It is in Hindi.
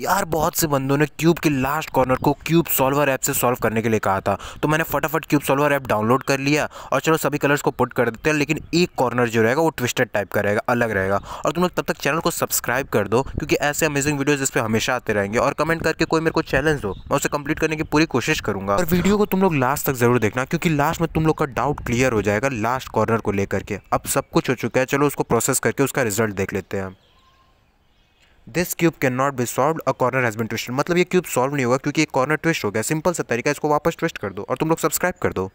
यार बहुत से बंदों ने क्यूब के लास्ट कॉर्नर को क्यूब सॉल्वर ऐप से सॉल्व करने के लिए कहा था तो मैंने फटाफट क्यूब सॉल्वर ऐप डाउनलोड कर लिया और चलो सभी कलर्स को पुट कर देते हैं लेकिन एक कॉर्नर जो रहेगा वो ट्विस्टेड टाइप का रहेगा अलग रहेगा और तुम लोग तब तक चैनल को सब्सक्राइब कर दो क्योंकि ऐसे अमेजिंग वीडियोज़ इस पर हमेशा आते रहेंगे और कमेंट करके कोई मेरे को चैलेंज दो मैं उसे कंप्लीट करने की पूरी कोशिश करूँगा और वीडियो को तुम लोग लास्ट तक जरूर देखना क्योंकि लास्ट में तुम लोग का डाउट क्लियर हो जाएगा लास्ट कॉर्नर को लेकर के अब सब कुछ हो चुका है चलो उसको प्रोसेस करके उसका रिजल्ट देख लेते हैं this cube can not be solve a corner has been twisted मतलब ये क्यूब सॉल्व नहीं होगा क्योंकि एक कॉर्नर ट्विस्ट हो गया सिंपल सा तरीका इसको वापस ट्विस्ट कर दो और तुम लोग सब्सक्राइब कर दो